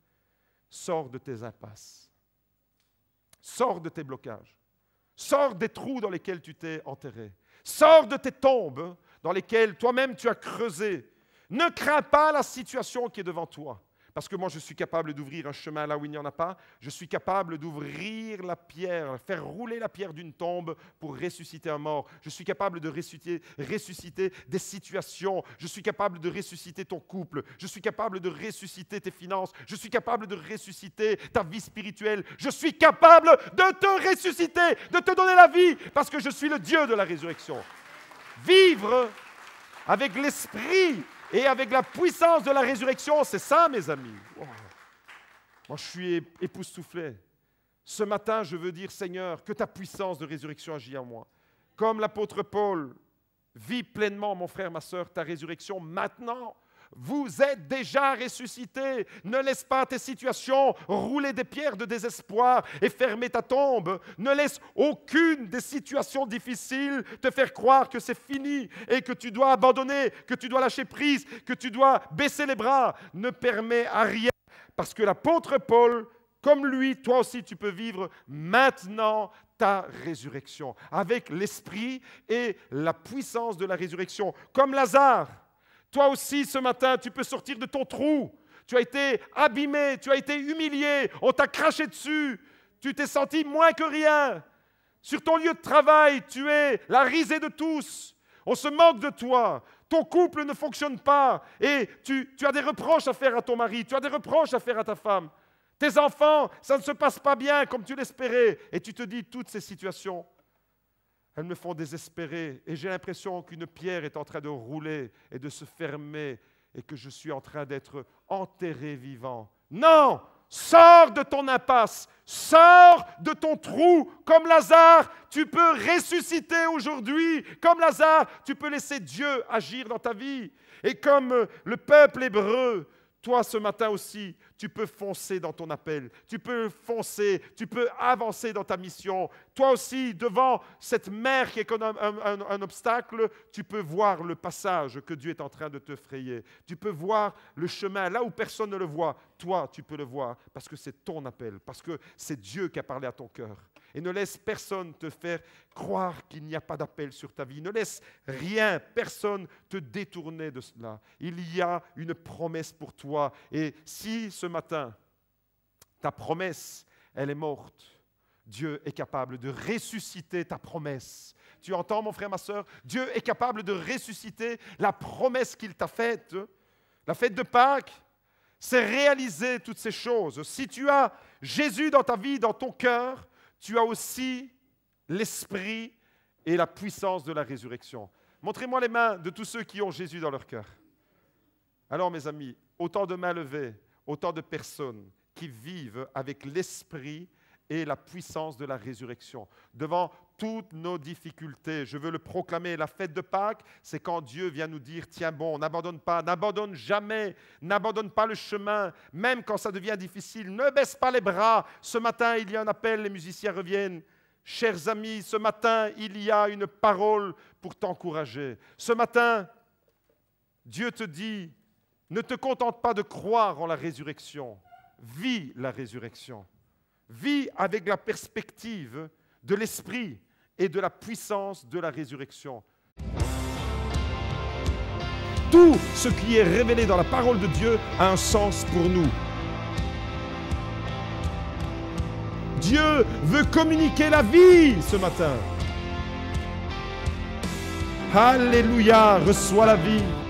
sors de tes impasses, sors de tes blocages, sors des trous dans lesquels tu t'es enterré, sors de tes tombes dans lesquelles toi-même tu as creusé. Ne crains pas la situation qui est devant toi. Parce que moi, je suis capable d'ouvrir un chemin là où il n'y en a pas. Je suis capable d'ouvrir la pierre, faire rouler la pierre d'une tombe pour ressusciter un mort. Je suis capable de ressusciter, des situations. Je suis capable de ressusciter ton couple. Je suis capable de ressusciter tes finances. Je suis capable de ressusciter ta vie spirituelle. Je suis capable de te ressusciter, de te donner la vie, parce que je suis le Dieu de la résurrection. Vivre avec l'esprit et avec la puissance de la résurrection, c'est ça, mes amis. Moi, je suis époustouflé. Ce matin, je veux dire, Seigneur, que ta puissance de résurrection agit en moi. Comme l'apôtre Paul, vit pleinement, mon frère, ma soeur, ta résurrection maintenant vous êtes déjà ressuscité. Ne laisse pas tes situations rouler des pierres de désespoir et fermer ta tombe. Ne laisse aucune des situations difficiles te faire croire que c'est fini et que tu dois abandonner, que tu dois lâcher prise, que tu dois baisser les bras. Ne permets à rien. Parce que l'apôtre Paul, comme lui, toi aussi, tu peux vivre maintenant ta résurrection, avec l'esprit et la puissance de la résurrection, comme Lazare toi aussi, ce matin, tu peux sortir de ton trou. Tu as été abîmé, tu as été humilié, on t'a craché dessus, tu t'es senti moins que rien. Sur ton lieu de travail, tu es la risée de tous. On se moque de toi. Ton couple ne fonctionne pas et tu, tu as des reproches à faire à ton mari, tu as des reproches à faire à ta femme. Tes enfants, ça ne se passe pas bien comme tu l'espérais et tu te dis toutes ces situations elles me font désespérer et j'ai l'impression qu'une pierre est en train de rouler et de se fermer et que je suis en train d'être enterré vivant. Non, Sors de ton impasse, sors de ton trou comme Lazare. Tu peux ressusciter aujourd'hui comme Lazare. Tu peux laisser Dieu agir dans ta vie. Et comme le peuple hébreu, toi, ce matin aussi, tu peux foncer dans ton appel, tu peux foncer, tu peux avancer dans ta mission. Toi aussi, devant cette mer qui est comme un, obstacle, tu peux voir le passage que Dieu est en train de te frayer. Tu peux voir le chemin là où personne ne le voit. Toi, tu peux le voir parce que c'est ton appel, parce que c'est Dieu qui a parlé à ton cœur et ne laisse personne te faire croire qu'il n'y a pas d'appel sur ta vie. Ne laisse rien, personne te détourner de cela. Il y a une promesse pour toi. Et si ce matin, ta promesse, elle est morte, Dieu est capable de ressusciter ta promesse. Tu entends, mon frère, ma soeur Dieu est capable de ressusciter la promesse qu'il t'a faite. La fête de Pâques, c'est réaliser toutes ces choses. Si tu as Jésus dans ta vie, dans ton cœur, tu as aussi l'esprit et la puissance de la résurrection. Montrez-moi les mains de tous ceux qui ont Jésus dans leur cœur. Alors mes amis, autant de mains levées, autant de personnes qui vivent avec l'esprit et la puissance de la résurrection, devant toutes nos difficultés. Je veux le proclamer. La fête de Pâques, c'est quand Dieu vient nous dire, tiens bon, n'abandonne pas, n'abandonne jamais, n'abandonne pas le chemin, même quand ça devient difficile. Ne baisse pas les bras. Ce matin, il y a un appel, les musiciens reviennent. Chers amis, ce matin, il y a une parole pour t'encourager. Ce matin, Dieu te dit, ne te contente pas de croire en la résurrection, vis la résurrection. Vis avec la perspective de l'Esprit et de la puissance de la résurrection. Tout ce qui est révélé dans la parole de Dieu a un sens pour nous. Dieu veut communiquer la vie ce matin. Alléluia, reçois la vie.